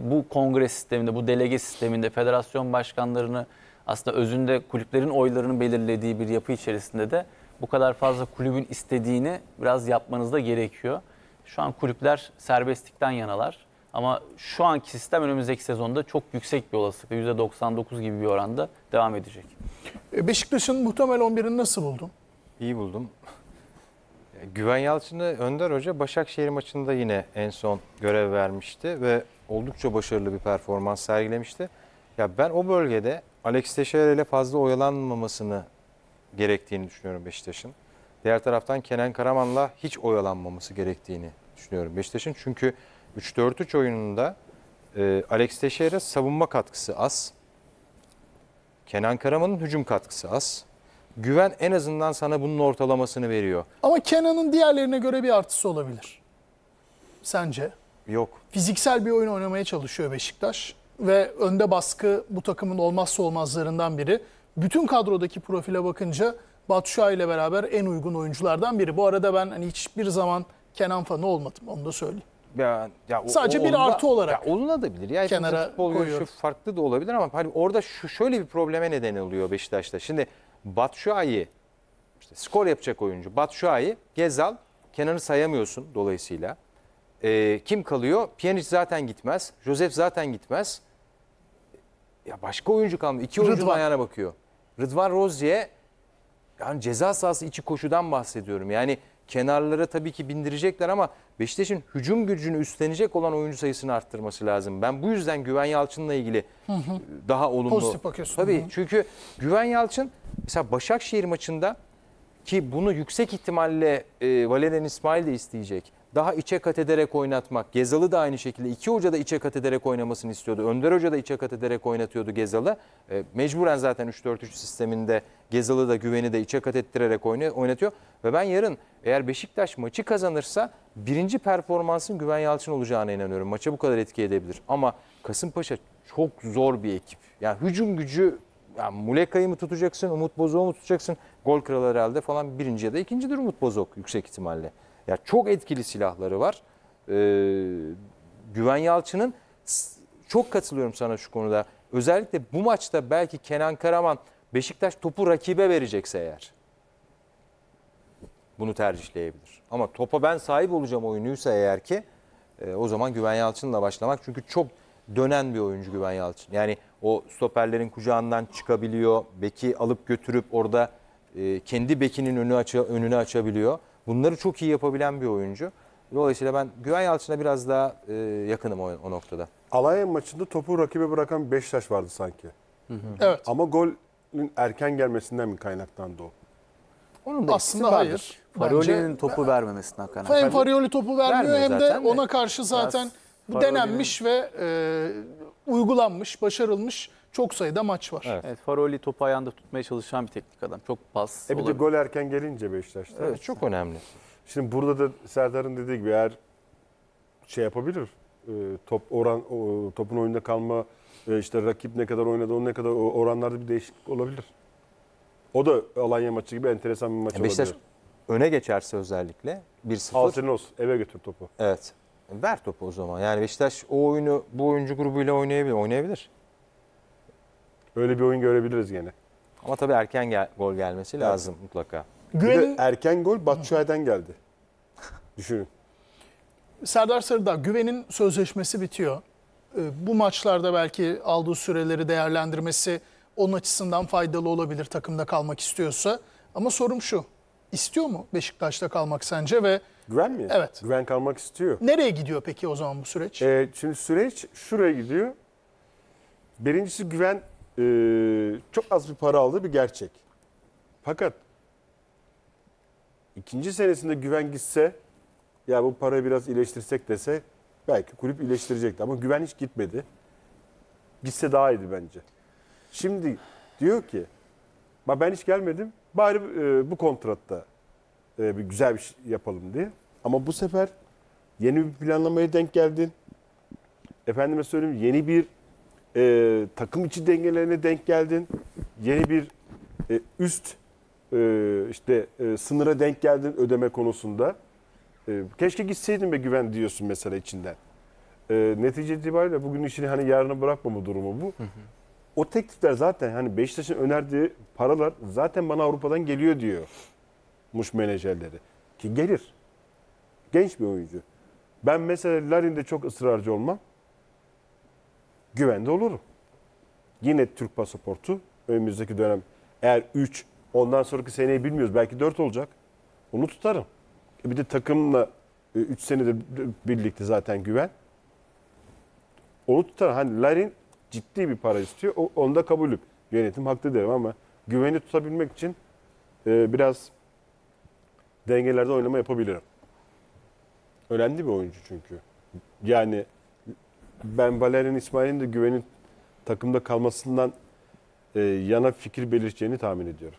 bu kongre sisteminde, bu delege sisteminde federasyon başkanlarını aslında özünde kulüplerin oylarını belirlediği bir yapı içerisinde de bu kadar fazla kulübün istediğini biraz yapmanız da gerekiyor. Şu an kulüpler serbestlikten yanalar. Ama şu anki sistem önümüzdeki sezonda çok yüksek bir olasılıkla %99 gibi bir oranda devam edecek. E, Beşiktaş'ın muhtemel 11'ini nasıl buldun? İyi buldum. Güven Yalçın'ı Önder Hoca Başakşehir maçında yine en son görev vermişti ve oldukça başarılı bir performans sergilemişti. Ya ben o bölgede Alex Teixeira ile fazla oyalanmamasını gerektiğini düşünüyorum Beşiktaş'ın. Diğer taraftan Kenan Karaman'la hiç oyalanmaması gerektiğini düşünüyorum Beşiktaş'ın. Çünkü 3-4-3 oyununda e, Alex Teixeira savunma katkısı az. Kenan Karaman'ın hücum katkısı az. Güven en azından sana bunun ortalamasını veriyor. Ama Kenan'ın diğerlerine göre bir artısı olabilir. Sence? Yok. Fiziksel bir oyun oynamaya çalışıyor Beşiktaş ve önde baskı bu takımın olmazsa olmazlarından biri. Bütün kadrodaki profile bakınca Batu ile beraber en uygun oyunculardan biri. Bu arada ben hani hiçbir zaman Kenan fanı olmadım onu da söyleyeyim. Ya, ya o, Sadece o, bir onunla, artı olarak. Ya bilir Ya kenara futbol görüşü farklı da olabilir ama hani orada şu şöyle bir probleme neden oluyor Beşiktaş'ta. Şimdi Batshuayi işte skor yapacak oyuncu Batshuayi, Gezal, Kenan'ı sayamıyorsun dolayısıyla. E, kim kalıyor? Pjanic zaten gitmez. Josef zaten gitmez. Ya başka oyuncu kalmıyor. İki oyuncu Rıdvan. ayağına bakıyor. Rıdvan Rozi'ye yani ceza sahası içi koşudan bahsediyorum. Yani kenarlara tabii ki bindirecekler ama Beşiktaş'ın hücum gücünü üstlenecek olan oyuncu sayısını arttırması lazım. Ben bu yüzden Güven Yalçın'la ilgili hı hı. daha olumlu. Pozitif bakıyorsun. Tabii hı. çünkü Güven Yalçın mesela Başakşehir maçında ki bunu yüksek ihtimalle e, Valerian İsmail de isteyecek daha içe kat ederek oynatmak. Gezalı da aynı şekilde iki hoca da içe kat ederek oynamasını istiyordu. Önder Hoca da içe kat ederek oynatıyordu Gezalı. E, mecburen zaten 3-4-3 sisteminde Gezalı da güveni de içe kat ettirerek oynatıyor. Ve ben yarın eğer Beşiktaş maçı kazanırsa birinci performansın Güven Yalçın olacağına inanıyorum. Maça bu kadar etki edebilir. Ama Kasımpaşa çok zor bir ekip. Yani hücum gücü yani Muleka'yı mı tutacaksın, Umut Bozok'u mu tutacaksın? Gol kralı herhalde falan birinciye de ikincidir Umut Bozok yüksek ihtimalle. Ya çok etkili silahları var. Ee, Güven Yalçın'ın çok katılıyorum sana şu konuda. Özellikle bu maçta belki Kenan Karaman Beşiktaş topu rakibe verecekse eğer bunu tercihleyebilir. Ama topa ben sahip olacağım oyunuysa eğer ki e, o zaman Güven Yalçın'la başlamak. Çünkü çok dönen bir oyuncu Güven Yalçın. Yani o stoperlerin kucağından çıkabiliyor. Beki alıp götürüp orada e, kendi bekinin önünü, aça, önünü açabiliyor. Bunları çok iyi yapabilen bir oyuncu. Dolayısıyla ben Güven Yalçın'a biraz daha e, yakınım o, o noktada. Alanya maçında topu rakibe bırakan Beşiktaş vardı sanki. Hı hı. Evet. Ama golün erken gelmesinden mi kaynaklandı o? Onun da aslında hayır. Farioli'nin topu vermemesinden kaynaklı. Hem Farioli topu vermiyor hem de, de ona karşı zaten bu denenmiş ve e, uygulanmış, başarılmış çok sayıda maç var. Evet. Evet, Faroli topu ayağında tutmaya çalışan bir teknik adam. Çok pas. E bir de gol erken gelince Beşiktaş'ta. Evet, çok önemli. Şimdi burada da Serdar'ın dediği gibi eğer şey yapabilir. E, top oran topun oyunda kalma e, işte rakip ne kadar oynadı onun ne kadar o oranlarda bir değişiklik olabilir. O da Alanya maçı gibi enteresan bir maç Yani e, Beşiktaş olabilir. öne geçerse özellikle 1-0. Al eve götür topu. Evet. Ver topu o zaman. Yani Beşiktaş o oyunu bu oyuncu grubuyla oynayabilir. Oynayabilir. Öyle bir oyun görebiliriz gene. Ama tabii erken gel gol gelmesi evet. lazım mutlaka. Güven... Bir de erken gol Batshuayi'den geldi. Düşünün. Serdar Sarıdağ, Güven'in sözleşmesi bitiyor. Ee, bu maçlarda belki aldığı süreleri değerlendirmesi onun açısından faydalı olabilir takımda kalmak istiyorsa. Ama sorum şu, istiyor mu Beşiktaş'ta kalmak sence ve Güven mi? Evet. Güven kalmak istiyor. Nereye gidiyor peki o zaman bu süreç? Ee, şimdi süreç şuraya gidiyor. Birincisi Güven e, çok az bir para aldığı bir gerçek. Fakat ikinci senesinde güven gitse ya bu parayı biraz iyileştirsek dese belki kulüp iyileştirecekti ama güven hiç gitmedi. Gitse daha iyiydi bence. Şimdi diyor ki ben hiç gelmedim bari e, bu kontratta e, bir güzel bir şey yapalım diye. Ama bu sefer yeni bir planlamaya denk geldin. Efendime söyleyeyim yeni bir e, takım içi dengelerine denk geldin. Yeni bir e, üst e, işte e, sınıra denk geldin ödeme konusunda. E, keşke gitseydin be güven diyorsun mesela içinden. E, netice itibariyle bugün işini hani yarına bırakmama durumu bu. Hı hı. O teklifler zaten hani Beşiktaş'ın önerdiği paralar zaten bana Avrupa'dan geliyor diyormuş menajerleri. Ki gelir. Genç bir oyuncu. Ben mesela Larin'de çok ısrarcı olmam güvende olurum. Yine Türk pasaportu önümüzdeki dönem eğer 3 ondan sonraki seneyi bilmiyoruz belki 4 olacak. Onu tutarım. E bir de takımla 3 e, senedir birlikte zaten güven. Onu tutarım. Hani Larin ciddi bir para istiyor. O, onda kabulüm. Yönetim haklı derim ama güveni tutabilmek için e, biraz dengelerde oynama yapabilirim. Önemli bir oyuncu çünkü. Yani ben Valerian İsmail'in de güvenin takımda kalmasından e, yana fikir belirteceğini tahmin ediyorum.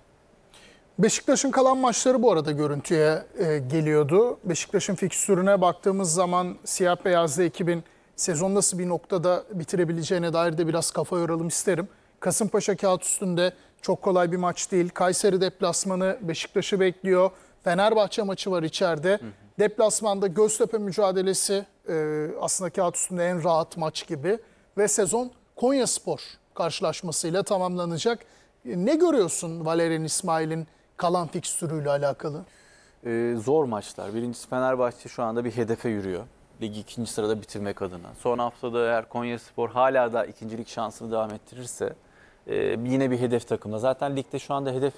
Beşiktaş'ın kalan maçları bu arada görüntüye e, geliyordu. Beşiktaş'ın fikstürüne baktığımız zaman siyah beyazlı ekibin sezon nasıl bir noktada bitirebileceğine dair de biraz kafa yoralım isterim. Kasımpaşa kağıt üstünde çok kolay bir maç değil. Kayseri deplasmanı Beşiktaş'ı bekliyor. Fenerbahçe maçı var içeride. Hı hı. Deplasmanda Göztepe mücadelesi e, aslında kağıt üstünde en rahat maç gibi ve sezon Konya Spor karşılaşmasıyla tamamlanacak. E, ne görüyorsun Valerian İsmail'in kalan fikstürüyle alakalı? Ee, zor maçlar. Birincisi Fenerbahçe şu anda bir hedefe yürüyor. Ligi ikinci sırada bitirmek adına. Son haftada eğer Konya Spor hala da ikincilik şansını devam ettirirse e, yine bir hedef takımda. Zaten ligde şu anda hedef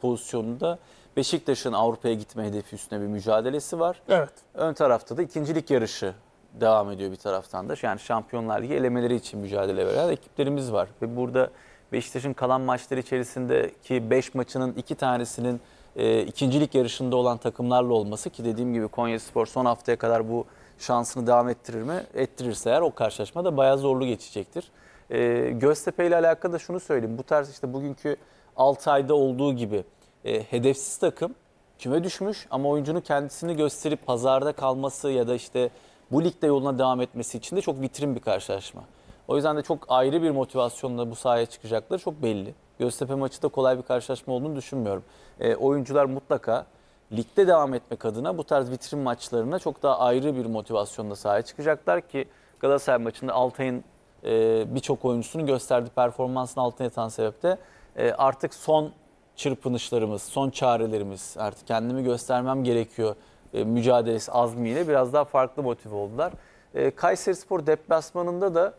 pozisyonunda Beşiktaş'ın Avrupa'ya gitme hedefi üstüne bir mücadelesi var. Evet. Ön tarafta da ikincilik yarışı devam ediyor bir taraftan da. Yani Şampiyonlar Ligi elemeleri için mücadele veren ekiplerimiz var. Ve burada Beşiktaş'ın kalan maçları içerisindeki 5 maçının 2 tanesinin e, ikincilik yarışında olan takımlarla olması ki dediğim gibi Konya Spor son haftaya kadar bu şansını devam ettirir mi? Ettirirse eğer o karşılaşma da bayağı zorlu geçecektir. E, Göztepe ile alakalı da şunu söyleyeyim. Bu tarz işte bugünkü 6 ayda olduğu gibi e, hedefsiz takım küme düşmüş ama oyuncunun kendisini gösterip pazarda kalması ya da işte bu ligde yoluna devam etmesi için de çok vitrin bir karşılaşma. O yüzden de çok ayrı bir motivasyonla bu sahaya çıkacakları çok belli. Göztepe maçı da kolay bir karşılaşma olduğunu düşünmüyorum. E, oyuncular mutlaka ligde devam etmek adına bu tarz vitrin maçlarına çok daha ayrı bir motivasyonla sahaya çıkacaklar ki Galatasaray maçında Altay'ın e, birçok oyuncusunun gösterdiği performansın altına yatan sebepte e, artık son çırpınışlarımız, son çarelerimiz artık kendimi göstermem gerekiyor e, mücadelesi azmiyle biraz daha farklı motive oldular. E, Kayseri Spor deplasmanında da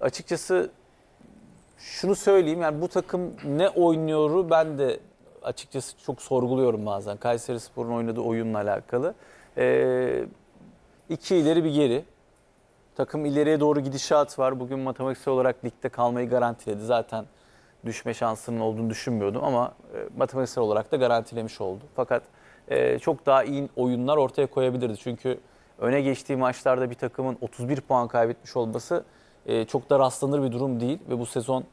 açıkçası şunu söyleyeyim yani bu takım ne oynuyoru ben de açıkçası çok sorguluyorum bazen. Kayseri Spor'un oynadığı oyunla alakalı. E, iki ileri bir geri. Takım ileriye doğru gidişat var. Bugün matematiksel olarak ligde kalmayı garantiledi. Zaten düşme şansının olduğunu düşünmüyordum ama e, matematiksel olarak da garantilemiş oldu. Fakat e, çok daha iyi oyunlar ortaya koyabilirdi. Çünkü öne geçtiği maçlarda bir takımın 31 puan kaybetmiş olması e, çok da rastlanır bir durum değil. Ve bu sezon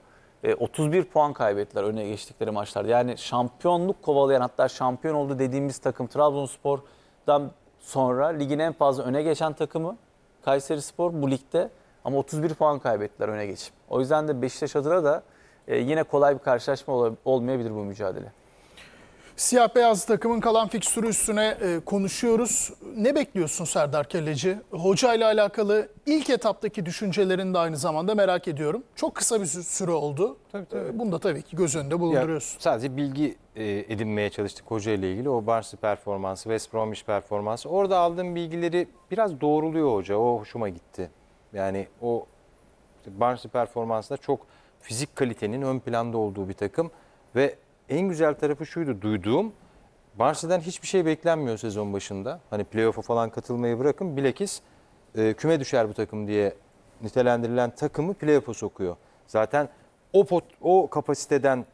31 e, puan kaybettiler öne geçtikleri maçlarda. Yani şampiyonluk kovalayan hatta şampiyon oldu dediğimiz takım Trabzonspor'dan sonra ligin en fazla öne geçen takımı Kayseri Spor bu ligde ama 31 puan kaybettiler öne geçip. O yüzden de Beşiktaş adına da yine kolay bir karşılaşma olmayabilir bu mücadele. Siyah beyaz takımın kalan fikstürü üstüne e, konuşuyoruz. Ne bekliyorsun Serdar Kelleci? Hoca ile alakalı ilk etaptaki düşüncelerini de aynı zamanda merak ediyorum. Çok kısa bir süre oldu. Tabii, tabii. E, bunu da tabii ki göz önünde bulunduruyorsun. Ya, sadece bilgi e, edinmeye çalıştık hoca ile ilgili. O Barsi performansı, West Bromwich performansı. Orada aldığım bilgileri biraz doğruluyor hoca. O hoşuma gitti. Yani o işte Barsi performansında çok fizik kalitenin ön planda olduğu bir takım ve en güzel tarafı şuydu duyduğum. Barça'dan hiçbir şey beklenmiyor sezon başında. Hani playoff'a falan katılmayı bırakın. Bilekis e, küme düşer bu takım diye nitelendirilen takımı playoff'a sokuyor. Zaten o pot, o kapasiteden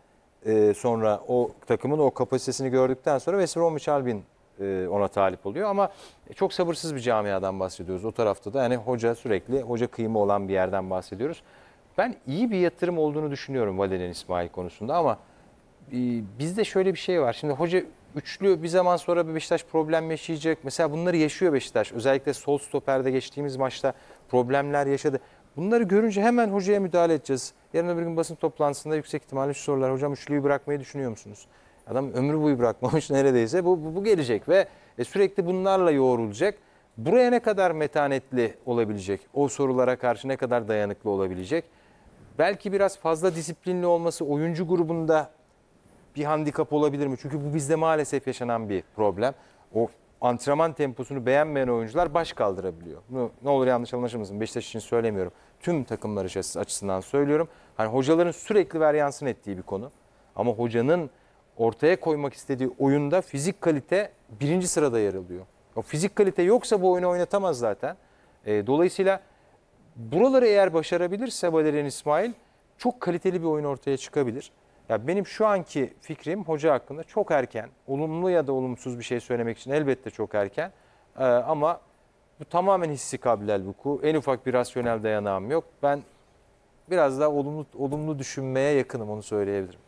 e, sonra o takımın o kapasitesini gördükten sonra West Bromwich Albion e, ona talip oluyor. Ama çok sabırsız bir camiadan bahsediyoruz. O tarafta da yani hoca sürekli hoca kıyımı olan bir yerden bahsediyoruz. Ben iyi bir yatırım olduğunu düşünüyorum Valerian İsmail konusunda ama ee, bizde şöyle bir şey var. Şimdi hoca üçlü bir zaman sonra bir Beşiktaş problem yaşayacak. Mesela bunları yaşıyor Beşiktaş. Özellikle sol stoperde geçtiğimiz maçta problemler yaşadı. Bunları görünce hemen hocaya müdahale edeceğiz. Yarın öbür gün basın toplantısında yüksek ihtimalle şu sorular. Hocam üçlüyü bırakmayı düşünüyor musunuz? Adam ömrü boyu bırakmamış neredeyse. Bu, bu, bu gelecek ve e, sürekli bunlarla yoğrulacak. Buraya ne kadar metanetli olabilecek? O sorulara karşı ne kadar dayanıklı olabilecek? Belki biraz fazla disiplinli olması oyuncu grubunda bir handikap olabilir mi? Çünkü bu bizde maalesef yaşanan bir problem. O antrenman temposunu beğenmeyen oyuncular baş kaldırabiliyor. Bunu ne olur yanlış anlaşılmasın Beşiktaş için söylemiyorum. Tüm takımlar açısından söylüyorum. Hani hocaların sürekli varyansın ettiği bir konu. Ama hocanın ortaya koymak istediği oyunda fizik kalite birinci sırada yer alıyor. O fizik kalite yoksa bu oyunu oynatamaz zaten. E, dolayısıyla buraları eğer başarabilirse Valerian İsmail çok kaliteli bir oyun ortaya çıkabilir. Ya benim şu anki fikrim hoca hakkında çok erken. Olumlu ya da olumsuz bir şey söylemek için elbette çok erken. Ee, ama bu tamamen hissi kabilel vuku. En ufak bir rasyonel dayanağım yok. Ben biraz daha olumlu, olumlu düşünmeye yakınım onu söyleyebilirim.